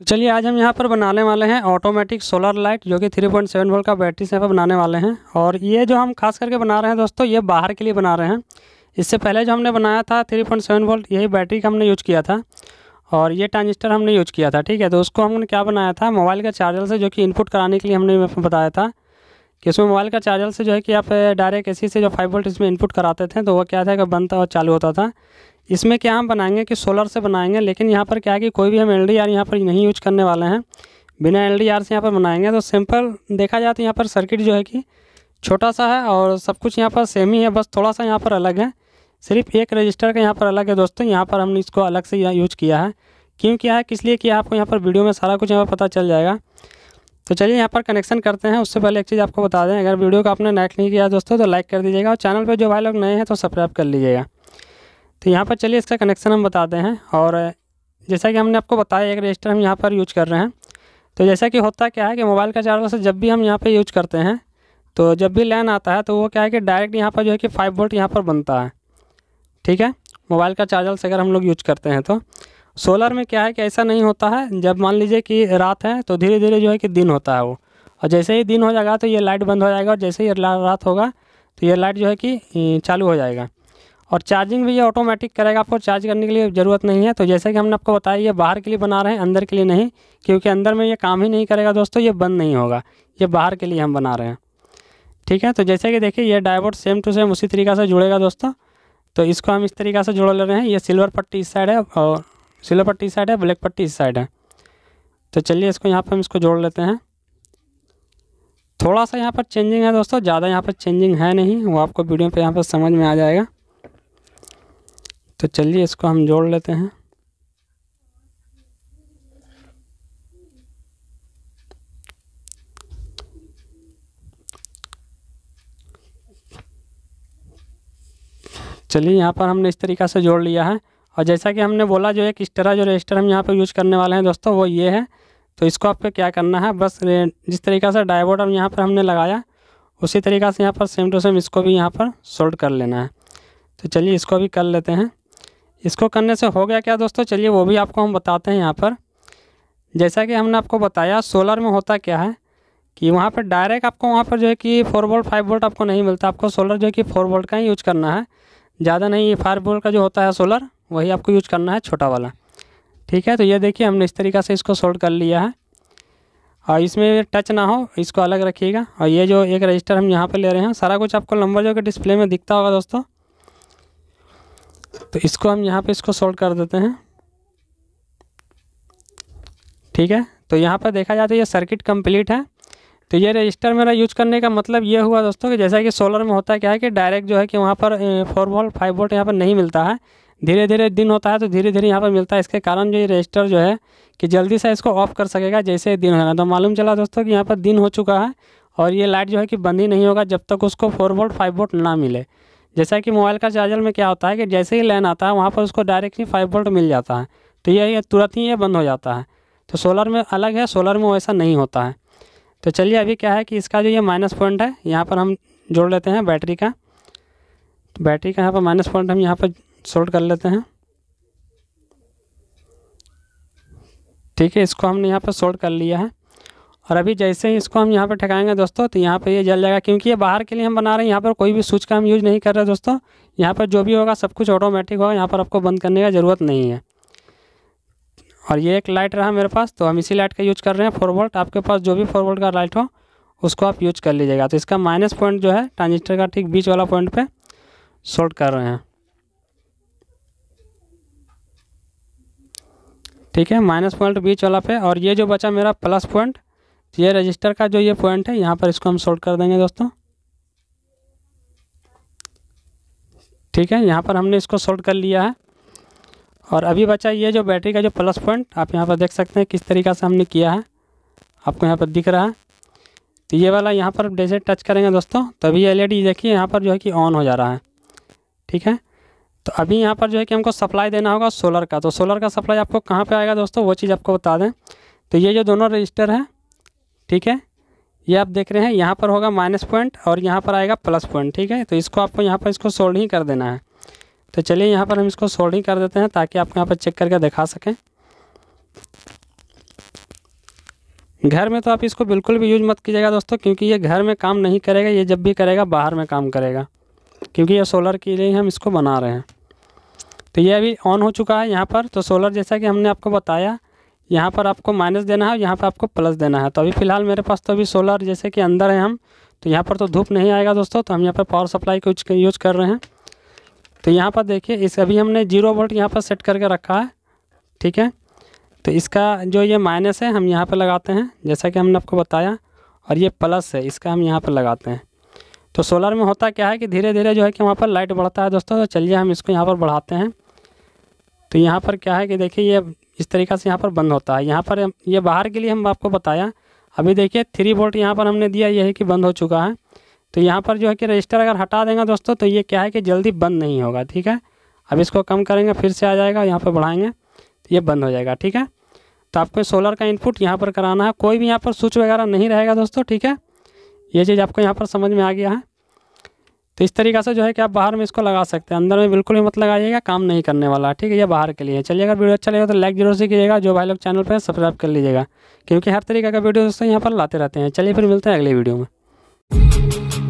तो चलिए आज हम यहाँ पर बनाने वाले हैं ऑटोमेटिक सोलर लाइट जो कि 3.7 पॉइंट वोल्ट का बैटरी से यहाँ पर बनाने वाले हैं और ये जो हम खास करके बना रहे हैं दोस्तों ये बाहर के लिए बना रहे हैं इससे पहले जो हमने बनाया था 3.7 वोल्ट यही बैटरी का हमने यूज किया था और ये ट्रांजिस्टर हमने यूज किया था ठीक है तो उसको हमने क्या बनाया था मोबाइल का चार्जर से जो कि इनपुट कराने के लिए हमने बताया था कि उसमें मोबाइल का चार्जर से जो है कि आप डायरेक्ट एसी से जो फाइव वोल्ट इसमें इनपुट कराते थे तो वो क्या था कि बनता और चालू होता था इसमें क्या हम बनाएंगे कि सोलर से बनाएंगे लेकिन यहाँ पर क्या है कि कोई भी हम एल डी आर यहाँ पर नहीं यूज करने वाले हैं बिना एल डी आर से यहाँ पर बनाएंगे तो सिंपल देखा जाए तो यहाँ पर सर्किट जो है कि छोटा सा है और सब कुछ यहाँ पर सेम ही है बस थोड़ा सा यहाँ पर अलग है सिर्फ एक रजिस्टर का यहाँ पर अलग है दोस्तों यहाँ पर हमने इसको अलग से यूज किया है क्यों किया है किस लिए कि आपको यहाँ पर वीडियो में सारा कुछ यहाँ पर पता चल जाएगा तो चलिए यहाँ पर कनेक्शन करते हैं उससे पहले एक चीज़ आपको बता दें अगर वीडियो को आपने लाइक नहीं किया दोस्तों तो लाइक कर दीजिएगा और चैनल पर जो भाई लोग नए हैं तो सब्सक्राइब कर लीजिएगा तो यहाँ पर चलिए इसका कनेक्शन हम बताते हैं और जैसा कि हमने आपको बताया एक रजिस्टर हम यहाँ पर यूज कर रहे हैं तो जैसा कि होता क्या है कि मोबाइल का चार्जर से जब भी हम यहाँ पर यूज करते हैं तो जब भी लैन आता है तो वो क्या है कि डायरेक्ट यहाँ पर जो है कि फाइव वोल्ट यहाँ पर बनता है ठीक है मोबाइल का चार्जर से अगर हम लोग यूज करते हैं तो सोलर में क्या है कि ऐसा नहीं होता है जब मान लीजिए कि रात है तो धीरे धीरे जो है कि दिन होता है वो और जैसे ही दिन हो जाएगा तो ये लाइट बंद हो जाएगा और जैसे ही रात होगा तो ये लाइट जो है कि चालू हो जाएगा और चार्जिंग भी ये ऑटोमेटिक करेगा आपको चार्ज करने के लिए ज़रूरत नहीं है तो जैसे कि हमने आपको बताया ये बाहर के लिए बना रहे हैं अंदर के लिए नहीं क्योंकि अंदर में ये काम ही नहीं करेगा दोस्तों ये बंद नहीं होगा ये बाहर के लिए हम बना रहे हैं ठीक है तो जैसे कि देखिए ये डाइवर्ट सेम टू सेम उसी तरीका से जुड़ेगा दोस्तों तो इसको हम इस तरीका से जुड़ ले रहे हैं ये सिल्वर पट्टी इस साइड है और सिल्वर पट्टी साइड है ब्लैक पट्टी इस साइड है तो चलिए इसको यहाँ पर हम इसको जोड़ लेते हैं थोड़ा सा यहाँ पर चेंजिंग है दोस्तों ज़्यादा यहाँ पर चेंजिंग है नहीं वो आपको वीडियो पे यहाँ पर समझ में आ जाएगा तो चलिए इसको हम जोड़ लेते हैं चलिए यहाँ पर हमने इस तरीक़ा से जोड़ लिया है और जैसा कि हमने बोला जो एक स्टरा जो रजिस्टर हम यहाँ पर यूज करने वाले हैं दोस्तों वो ये है तो इसको आपको क्या करना है बस जिस तरीका से डाइवर्ट हम यहाँ पर हमने लगाया उसी तरीका से यहाँ पर सेम टू सेम इसको भी यहाँ पर सोल्ड कर लेना है तो चलिए इसको भी कर लेते हैं इसको करने से हो गया क्या दोस्तों चलिए वो भी आपको हम बताते हैं यहाँ पर जैसा कि हमने आपको बताया सोलर में होता क्या है कि वहाँ पर डायरेक्ट आपको वहाँ पर जो है कि फोर वोल्ट फाइव वोल्ट आपको नहीं मिलता आपको सोलर जो है कि फोर वोल्ट का ही यूज करना है ज़्यादा नहीं फाइव वोल्ट का जो होता है सोलर वही आपको यूज करना है छोटा वाला ठीक है तो ये देखिए हमने इस तरीक़ा से इसको सोल्ड कर लिया है और इसमें टच ना हो इसको अलग रखिएगा और ये जो एक रजिस्टर हम यहाँ पे ले रहे हैं सारा कुछ आपको नंबर जो कि डिस्प्ले में दिखता होगा दोस्तों तो इसको हम यहाँ पे इसको सोल्ड कर देते हैं ठीक है तो यहाँ पर देखा जाए तो ये सर्किट कंप्लीट है तो ये रजिस्टर मेरा यूज करने का मतलब ये हुआ दोस्तों कि जैसा कि सोलर में होता है क्या है कि डायरेक्ट जो है कि वहाँ पर फोर वोल्ट फाइव वोल्ट यहाँ पर नहीं मिलता है धीरे धीरे दिन होता है तो धीरे धीरे यहाँ पर मिलता है इसके कारण जो ये रजिस्टर जो है कि जल्दी से इसको ऑफ कर सकेगा जैसे दिन होगा तो मालूम चला दोस्तों कि यहाँ पर दिन हो चुका है और ये लाइट जो है कि बंद ही नहीं होगा जब तक उसको फोर वोल्ट फाइव वोल्ट ना मिले जैसा कि मोबाइल का चार्जर में क्या होता है कि जैसे ही लाइन आता है वहाँ पर उसको डायरेक्टली फाइव वोल्ट मिल जाता है तो यह तुरंत ही ये बंद हो जाता है तो सोलर में अलग है सोलर में वैसा नहीं होता है तो चलिए अभी क्या है कि इसका जो ये माइनस पॉइंट है यहाँ पर हम जोड़ लेते हैं बैटरी का तो बैटरी का यहाँ पर माइनस पॉइंट हम यहाँ पर सॉल्व कर लेते हैं ठीक है इसको हमने यहाँ पर सॉल्व कर लिया है और अभी जैसे ही इसको हम यहाँ पर ठकाएंगे दोस्तों तो यहाँ पर ये यह जल जाएगा क्योंकि ये बाहर के लिए हम बना रहे हैं यहाँ पर कोई भी स्विच का हम यूज़ नहीं कर रहे दोस्तों यहाँ पर जो भी होगा सब कुछ ऑटोमेटिक होगा यहाँ पर आपको बंद करने का ज़रूरत नहीं है और ये एक लाइट रहा मेरे पास तो हम इसी लाइट का यूज़ कर रहे हैं फोर वोल्ट आपके पास जो भी फोर वोल्ट का लाइट हो उसको आप यूज कर लीजिएगा तो इसका माइनस पॉइंट जो है ट्रांजिस्टर का ठीक बीच वाला पॉइंट पे शॉर्ट कर रहे हैं ठीक है माइनस पॉइंट बीच वाला पे और ये जो बचा मेरा प्लस पॉइंट ये रजिस्टर का जो ये पॉइंट है यहाँ पर इसको हम शॉर्ट कर देंगे दोस्तों ठीक है यहाँ पर हमने इसको शॉर्ट कर लिया है और अभी बचा ये जो बैटरी का जो प्लस पॉइंट आप यहाँ पर देख सकते हैं किस तरीका से हमने किया है आपको यहाँ पर दिख रहा है तो ये वाला यहाँ पर जैसे टच करेंगे दोस्तों तभी एल ई e देखिए यहाँ पर जो है कि ऑन हो जा रहा है ठीक है तो अभी यहाँ पर जो है कि हमको सप्लाई देना होगा सोलर का तो सोलर का सप्लाई आपको कहाँ पे आएगा दोस्तों वो चीज़ आपको बता दें तो ये जो दोनों रजिस्टर हैं ठीक है ये आप देख रहे हैं यहाँ पर होगा माइनस पॉइंट और यहाँ पर आएगा प्लस पॉइंट ठीक है तो इसको आपको यहाँ पर इसको सोल्ड ही कर देना है तो चलिए यहाँ पर हम इसको सोल्ड ही कर देते हैं ताकि आप यहाँ पर चेक करके दिखा सकें घर में तो आप इसको बिल्कुल भी यूज मत कीजिएगा दोस्तों क्योंकि ये घर में काम नहीं करेगा ये जब भी करेगा बाहर में काम करेगा क्योंकि ये सोलर के लिए हम इसको बना रहे हैं तो ये अभी ऑन हो चुका है यहाँ पर तो सोलर जैसा कि हमने आपको बताया यहाँ पर आपको माइनस देना है यहाँ पर आपको प्लस देना है तो अभी फ़िलहाल मेरे पास तो अभी सोलर जैसे कि अंदर है हम तो यहाँ पर तो धूप नहीं आएगा दोस्तों तो हम यहाँ पर पावर सप्लाई को यूज कर रहे हैं तो यहाँ पर देखिए इस अभी हमने जीरो वोल्ट यहाँ पर सेट करके रखा है ठीक है तो इसका जो ये माइनस है हम यहाँ पर लगाते हैं जैसा कि हमने आपको बताया और ये प्लस है इसका हम यहाँ पर लगाते हैं तो सोलर में होता क्या है कि धीरे धीरे जो है कि वहाँ पर लाइट बढ़ता है दोस्तों तो चलिए हम इसको यहाँ पर बढ़ाते हैं तो यहाँ पर क्या है कि देखिए ये इस तरीका से यहाँ पर बंद होता है यहाँ पर ये बाहर के लिए हम आपको बताया अभी देखिए थ्री वोल्ट यहाँ पर हमने दिया ये है कि बंद हो चुका है तो यहाँ पर जो है कि रजिस्टर अगर हटा देंगे दोस्तों तो ये क्या है कि जल्दी बंद नहीं होगा ठीक है अब इसको कम करेंगे फिर से आ जाएगा यहाँ पर बढ़ाएंगे तो ये बंद हो जाएगा ठीक है तो आपको सोलर का इनपुट यहाँ पर कराना है कोई भी यहाँ पर स्विच वगैरह नहीं रहेगा दोस्तों ठीक है ये चीज़ आपको यहाँ पर समझ में आ गया है तो इस तरीके से जो है कि आप बाहर में इसको लगा सकते हैं अंदर में बिल्कुल भी मत लगाइएगा काम नहीं करने वाला ठीक है ये बाहर के लिए चलिए अगर वीडियो अच्छा लगेगा तो लाइक जरूर से कीजिएगा जो भाई लोग चैनल पर सब्सक्राइब कर लीजिएगा क्योंकि हर तरीके का वीडियो दोस्तों यहाँ पर लाते रहते हैं चलिए फिर मिलते हैं अगले वीडियो में